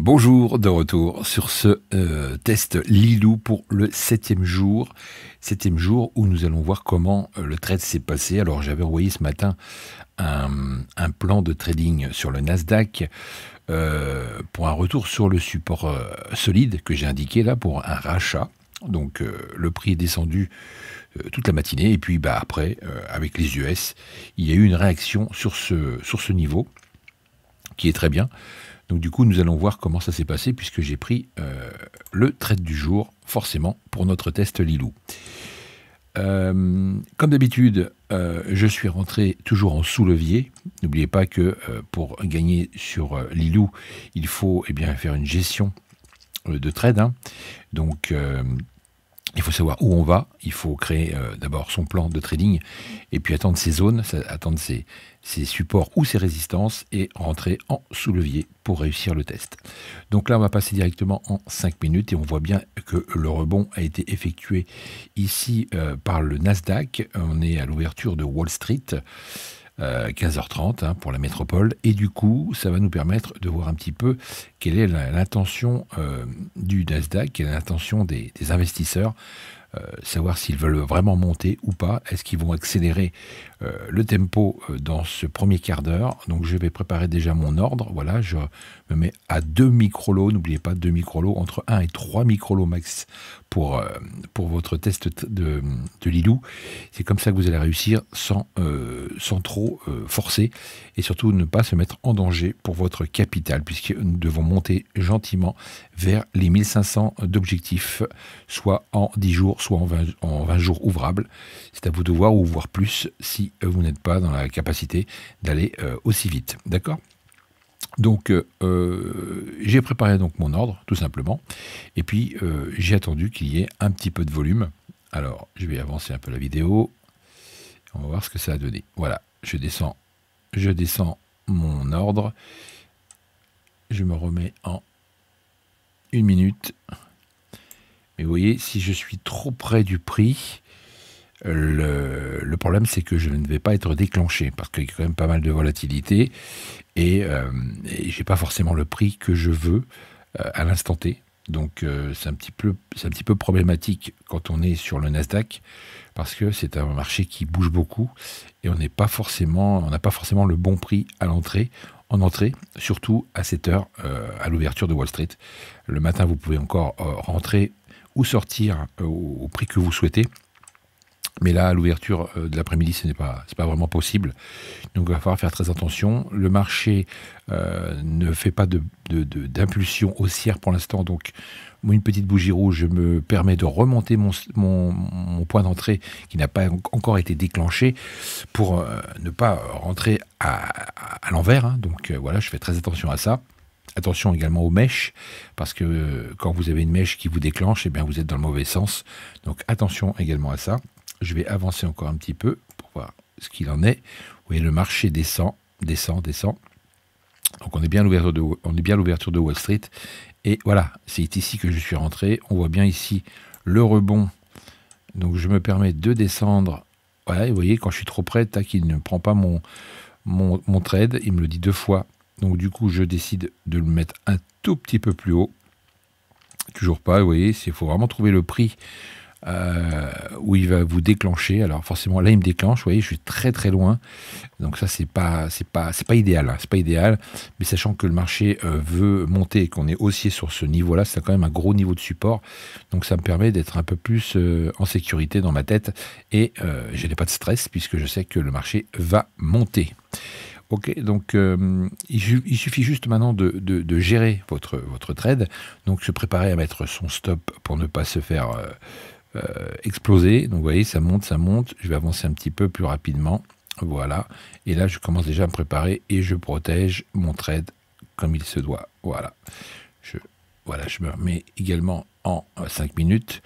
Bonjour, de retour sur ce euh, test Lilou pour le septième jour. Septième jour où nous allons voir comment euh, le trade s'est passé. Alors j'avais envoyé ce matin un, plan de trading sur le Nasdaq euh, pour un retour sur le support solide que j'ai indiqué là pour un rachat. Donc le prix est descendu toute la matinée et puis bah, après, avec les US, il y a eu une réaction sur ce, sur ce niveau qui est très bien. Donc du coup, nous allons voir comment ça s'est passé puisque j'ai pris euh, le trade du jour, forcément, pour notre test Lilou. Euh, comme d'habitude, euh, je suis rentré toujours en sous-levier. N'oubliez pas que pour gagner sur Lilou, il faut eh bien, faire une gestion de trade. Hein. Donc il faut savoir où on va, il faut créer euh, d'abord son plan de trading, et puis attendre ses zones, attendre ses, supports ou ses résistances, et rentrer en sous-levier pour réussir le test. Donc là, on va passer directement en 5 minutes, et on voit bien que le rebond a été effectué ici euh, par le Nasdaq. On est à l'ouverture de Wall Street. 15h30 euh, hein, pour la métropole. Et du coup, ça va nous permettre de voir un petit peu quelle est l'intention euh, du Nasdaq, quelle est l'intention des, investisseurs euh, savoir s'ils veulent vraiment monter ou pas. Est-ce qu'ils vont accélérer euh, le tempo euh, dans ce premier quart d'heure Donc je vais préparer déjà mon ordre. Voilà, je me mets à 2 microlots. N'oubliez pas 2 microlots, entre 1 et 3 microlots max pour, pour votre test de, de Lilou. C'est comme ça que vous allez réussir sans, sans trop forcer et surtout ne pas se mettre en danger pour votre capital puisque nous devons monter gentiment vers les 1500 d'objectifs, soit en 10 jours soit en 20, jours ouvrables. C'est à vous de voir ou voir plus si euh, vous n'êtes pas dans la capacité d'aller euh, aussi vite. D'accord donc euh, j'ai préparé donc mon ordre tout simplement et puis j'ai attendu qu'il y ait un petit peu de volume. Alors je vais avancer un peu la vidéo. On va voir ce que ça a donné. Voilà, je descends, je descends mon ordre. Je me remets en une minute. Mais vous voyez, si je suis trop près du prix, le, problème c'est que je ne vais pas être déclenché parce qu'il y a quand même pas mal de volatilité et, je euh, n'ai j'ai pas forcément le prix que je veux euh, à l'instant T. Donc euh, c'est un, petit peu, un petit peu problématique quand on est sur le Nasdaq, parce que c'est un marché qui bouge beaucoup et on n'est pas n'a pas forcément le bon prix à l'entrée, en entrée, surtout à cette heure, à l'ouverture de Wall Street. Le matin, vous pouvez encore rentrer ou sortir euh, au, prix que vous souhaitez. Mais là, à l'ouverture euh, de l'après-midi, ce n'est pas, pas vraiment possible. Donc il va falloir faire très attention. Le marché euh, ne fait pas d'impulsion de, haussière pour l'instant. Donc une petite bougie rouge, me permet de remonter mon, point d'entrée qui n'a pas encore été déclenché pour ne pas rentrer à, l'envers. Hein. Donc voilà, je fais très attention à ça. Attention également aux mèches, parce que euh, quand vous avez une mèche qui vous déclenche, eh bien vous êtes dans le mauvais sens. Donc attention également à ça. Je vais avancer encore un petit peu pour voir ce qu'il en est. Vous voyez, le marché descend, descend, descend. Donc on est bien l'ouverture de, l'ouverture de Wall Street. Et voilà, c'est ici que je suis rentré. On voit bien ici le rebond. Donc je me permets de descendre. Voilà, vous voyez, quand je suis trop près, tac, il ne prend pas mon, mon, mon trade. Il me le dit deux fois. Donc du coup, je décide de le mettre un tout petit peu plus haut. Toujours pas, vous voyez, il faut vraiment trouver le prix euh, où il va vous déclencher. Alors forcément, là, il me déclenche, vous voyez, je suis très très loin. Donc ça, c'est pas, pas, pas idéal, hein, c'est pas idéal. Mais sachant que le marché euh, veut monter et qu'on est haussier sur ce niveau-là, c'est quand même un gros niveau de support. Donc ça me permet d'être un peu plus euh, en sécurité dans ma tête et je n'ai pas de stress puisque je sais que le marché va monter. Ok, donc euh, il, suffit juste maintenant de, gérer votre, votre trade. Donc se préparer à mettre son stop pour ne pas se faire euh, euh, exploser. Donc vous voyez, ça monte, ça monte. Je vais avancer un petit peu plus rapidement. Voilà. Et là, je commence déjà à me préparer et je protège mon trade comme il se doit. Voilà. Je, voilà, je me remets également en 5 minutes.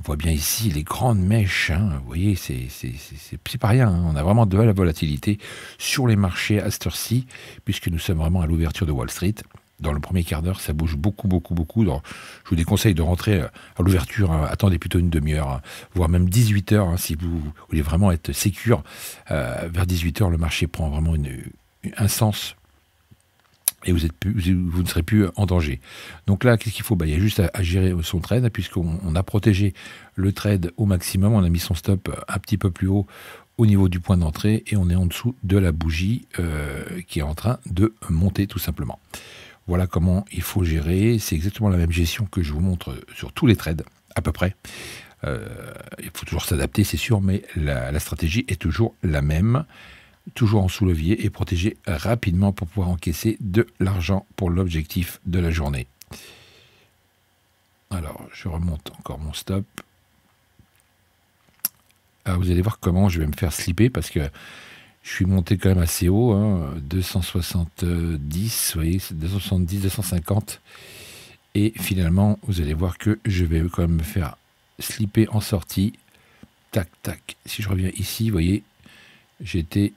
On voit bien ici les grandes mèches. Hein. vous voyez, c'est pas rien. Hein. on a vraiment de la volatilité sur les marchés à cette heure-ci, puisque nous sommes vraiment à l'ouverture de Wall Street dans le premier quart d'heure, ça bouge beaucoup, beaucoup, beaucoup. Donc, je vous déconseille de rentrer euh, à l'ouverture. Hein. Attendez plutôt une demi-heure, voire même 18 heures. si vous voulez vraiment être sécure, euh, vers 18 heures, le marché prend vraiment un sens et vous, êtes plus, vous, ne serez plus en danger. Donc là, qu'est-ce qu'il faut bah, Il y a juste à, gérer son trade, hein, puisqu'on a protégé le trade au maximum, on a mis son stop euh, un petit peu plus haut au niveau du point d'entrée, et on est en dessous de la bougie euh, qui est en train de monter tout simplement. Voilà comment il faut gérer, c'est exactement la même gestion que je vous montre sur tous les trades, à peu près. Euh, il faut toujours s'adapter, c'est sûr, mais la stratégie est toujours la même toujours en sous-levier et protégé rapidement pour pouvoir encaisser de l'argent pour l'objectif de la journée. Alors, je remonte encore mon stop. Ah, vous allez voir comment je vais me faire slipper parce que je suis monté quand même assez haut, 270, hein, vous voyez, 270, 250. Et finalement, vous allez voir que je vais quand même me faire slipper en sortie. Tac, tac. Si je reviens ici, vous voyez, j'étais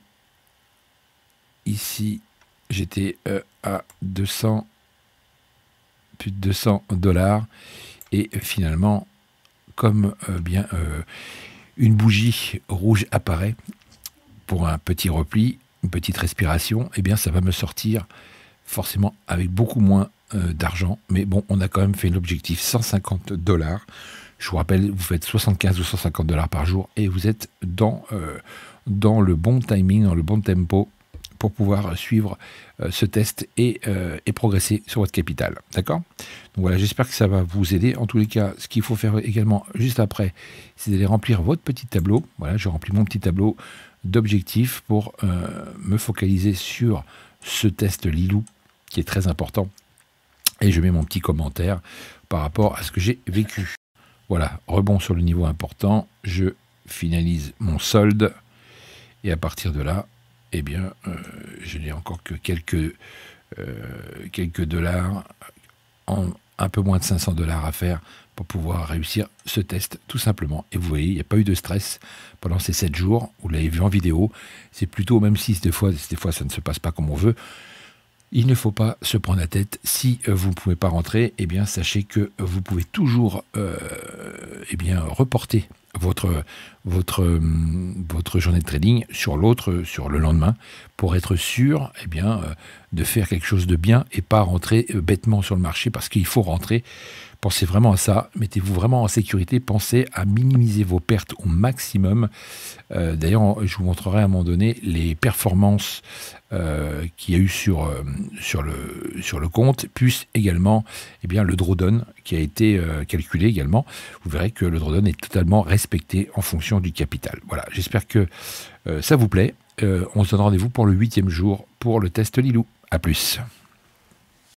ici, j'étais euh, à 200, plus de 200 dollars. Et finalement, comme euh, bien euh, une bougie rouge apparaît pour un petit repli, une petite respiration, eh bien, ça va me sortir forcément avec beaucoup moins d'argent. Mais bon, on a quand même fait l'objectif 150 dollars. Je vous rappelle, vous faites 75 ou 150 dollars par jour et vous êtes dans, dans le bon timing, dans le bon tempo pour pouvoir suivre euh, ce test euh, et, progresser sur votre capital. D'accord Donc voilà, j'espère que ça va vous aider. En tous les cas, ce qu'il faut faire également juste après, c'est d'aller remplir votre petit tableau. Voilà, je remplis mon petit tableau d'objectifs pour euh, me focaliser sur ce test Lilou qui est très important. Et je mets mon petit commentaire par rapport à ce que j'ai vécu. Voilà, rebond sur le niveau important, je finalise mon solde. Et à partir de là, eh bien, euh, je n'ai encore que quelques, euh, quelques dollars, un peu moins de 500 dollars à faire pour pouvoir réussir ce test, tout simplement. Et vous voyez, il n'y a pas eu de stress pendant ces 7 jours. Vous l'avez vu en vidéo. C'est plutôt, même si des fois, des fois ça ne se passe pas comme on veut, il ne faut pas se prendre la tête. Si euh, vous ne pouvez pas rentrer, eh bien, sachez que vous pouvez toujours eh bien, reporter votre, votre, euh, votre journée de trading sur l'autre, sur le lendemain, pour être sûr eh bien, euh, de faire quelque chose de bien et pas rentrer euh, bêtement sur le marché parce qu'il faut rentrer. Pensez vraiment à ça, mettez-vous vraiment en sécurité, pensez à minimiser vos pertes au maximum. Euh, d'ailleurs, je vous montrerai à un moment donné les performances qu'il y a eu sur, sur, le, sur le compte, plus également eh bien, le drawdown qui a été calculé également. Vous verrez que le drawdown est totalement respecté en fonction du capital. Voilà, j'espère que ça vous plaît. Euh, on se donne rendez-vous pour le huitième jour pour le test Lilou. À plus.